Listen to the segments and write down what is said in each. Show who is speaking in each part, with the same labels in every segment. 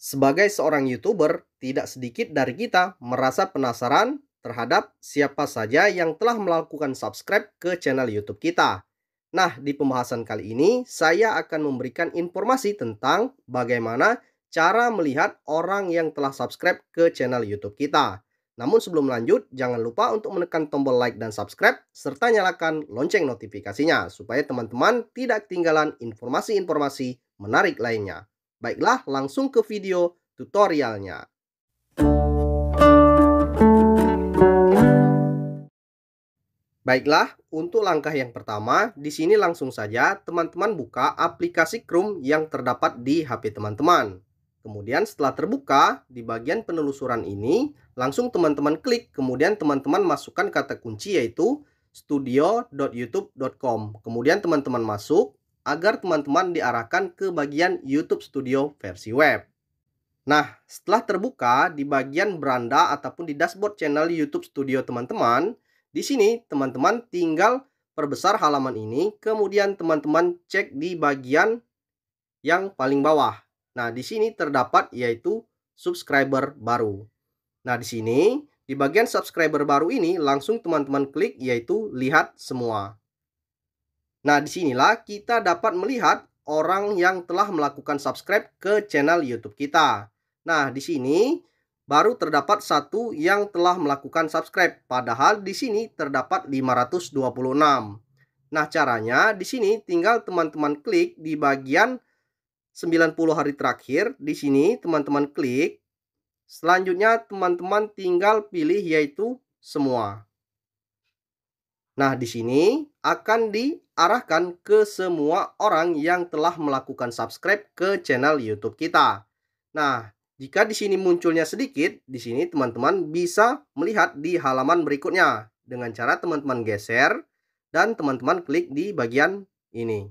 Speaker 1: Sebagai seorang YouTuber, tidak sedikit dari kita merasa penasaran terhadap siapa saja yang telah melakukan subscribe ke channel YouTube kita. Nah, di pembahasan kali ini saya akan memberikan informasi tentang bagaimana cara melihat orang yang telah subscribe ke channel YouTube kita. Namun sebelum lanjut, jangan lupa untuk menekan tombol like dan subscribe serta nyalakan lonceng notifikasinya supaya teman-teman tidak ketinggalan informasi-informasi menarik lainnya. Baiklah, langsung ke video tutorialnya. Baiklah, untuk langkah yang pertama, di sini langsung saja teman-teman buka aplikasi Chrome yang terdapat di HP teman-teman. Kemudian setelah terbuka, di bagian penelusuran ini, langsung teman-teman klik, kemudian teman-teman masukkan kata kunci yaitu studio.youtube.com. Kemudian teman-teman masuk, agar teman-teman diarahkan ke bagian YouTube Studio versi web. Nah, setelah terbuka di bagian beranda ataupun di dashboard channel YouTube Studio teman-teman, di sini teman-teman tinggal perbesar halaman ini, kemudian teman-teman cek di bagian yang paling bawah. Nah, di sini terdapat yaitu subscriber baru. Nah, di sini di bagian subscriber baru ini langsung teman-teman klik yaitu lihat semua. Nah, disinilah kita dapat melihat orang yang telah melakukan subscribe ke channel YouTube kita. Nah, di sini baru terdapat satu yang telah melakukan subscribe, padahal di sini terdapat 526. Nah, caranya di sini tinggal teman-teman klik di bagian 90 hari terakhir. Di sini teman-teman klik. Selanjutnya teman-teman tinggal pilih yaitu semua. Nah, di sini akan diarahkan ke semua orang yang telah melakukan subscribe ke channel YouTube kita. Nah, jika di sini munculnya sedikit, di sini teman-teman bisa melihat di halaman berikutnya dengan cara teman-teman geser dan teman-teman klik di bagian ini.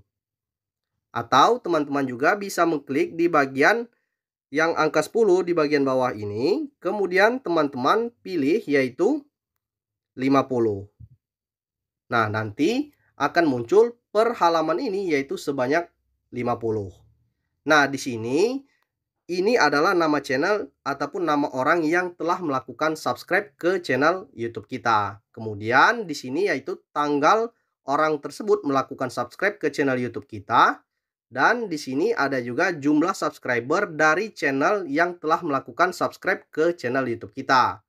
Speaker 1: Atau teman-teman juga bisa mengklik di bagian yang angka 10 di bagian bawah ini, kemudian teman-teman pilih yaitu 50. Nah, nanti akan muncul per halaman ini yaitu sebanyak 50. Nah, di sini ini adalah nama channel ataupun nama orang yang telah melakukan subscribe ke channel YouTube kita. Kemudian di sini yaitu tanggal orang tersebut melakukan subscribe ke channel YouTube kita dan di sini ada juga jumlah subscriber dari channel yang telah melakukan subscribe ke channel YouTube kita.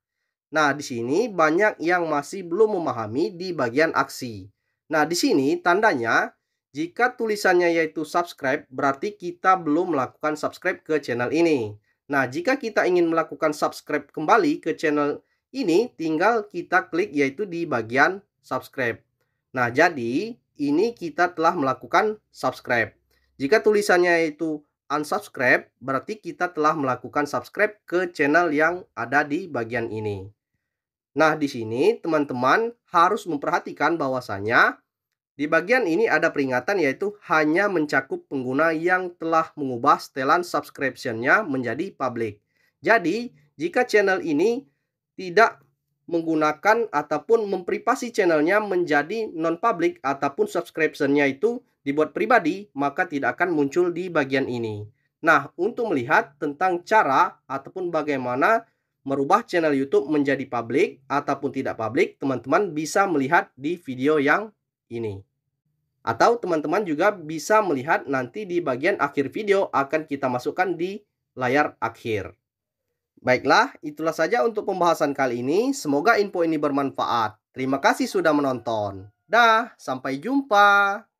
Speaker 1: Nah, di sini banyak yang masih belum memahami di bagian aksi. Nah, di sini tandanya jika tulisannya yaitu subscribe, berarti kita belum melakukan subscribe ke channel ini. Nah, jika kita ingin melakukan subscribe kembali ke channel ini, tinggal kita klik yaitu di bagian subscribe. Nah, jadi ini kita telah melakukan subscribe. Jika tulisannya yaitu unsubscribe, berarti kita telah melakukan subscribe ke channel yang ada di bagian ini. Nah, di sini teman-teman harus memperhatikan bahwasanya di bagian ini ada peringatan yaitu hanya mencakup pengguna yang telah mengubah setelan subscription-nya menjadi public. Jadi, jika channel ini tidak menggunakan ataupun memprivasi channelnya menjadi non-public ataupun subscription-nya itu dibuat pribadi, maka tidak akan muncul di bagian ini. Nah, untuk melihat tentang cara ataupun bagaimana merubah channel YouTube menjadi publik ataupun tidak publik, teman-teman bisa melihat di video yang ini. Atau teman-teman juga bisa melihat nanti di bagian akhir video akan kita masukkan di layar akhir. Baiklah, itulah saja untuk pembahasan kali ini. Semoga info ini bermanfaat. Terima kasih sudah menonton. Dah, sampai jumpa.